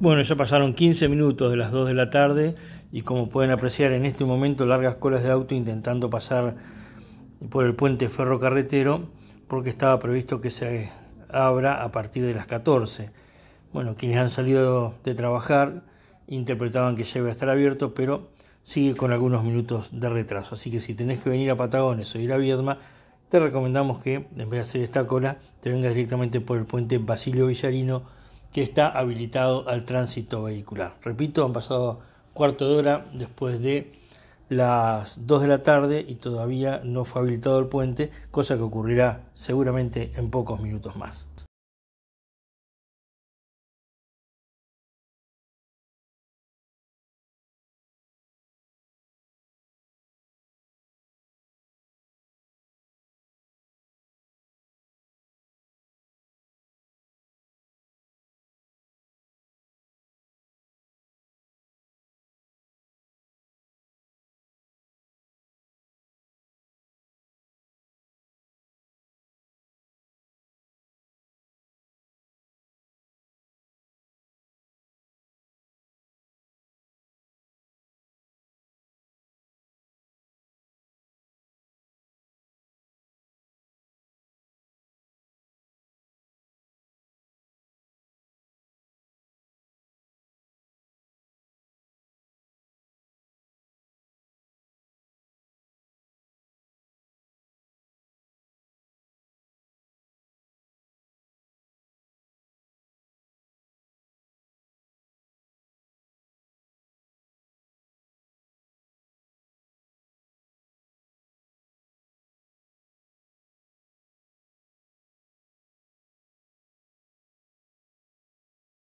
Bueno, ya pasaron 15 minutos de las 2 de la tarde y como pueden apreciar en este momento largas colas de auto intentando pasar por el puente ferrocarretero porque estaba previsto que se abra a partir de las 14. Bueno, quienes han salido de trabajar interpretaban que ya iba a estar abierto, pero sigue con algunos minutos de retraso. Así que si tenés que venir a Patagones o ir a Viedma, te recomendamos que en vez de hacer esta cola, te vengas directamente por el puente Basilio Villarino que está habilitado al tránsito vehicular. Repito, han pasado cuarto de hora después de las 2 de la tarde y todavía no fue habilitado el puente, cosa que ocurrirá seguramente en pocos minutos más.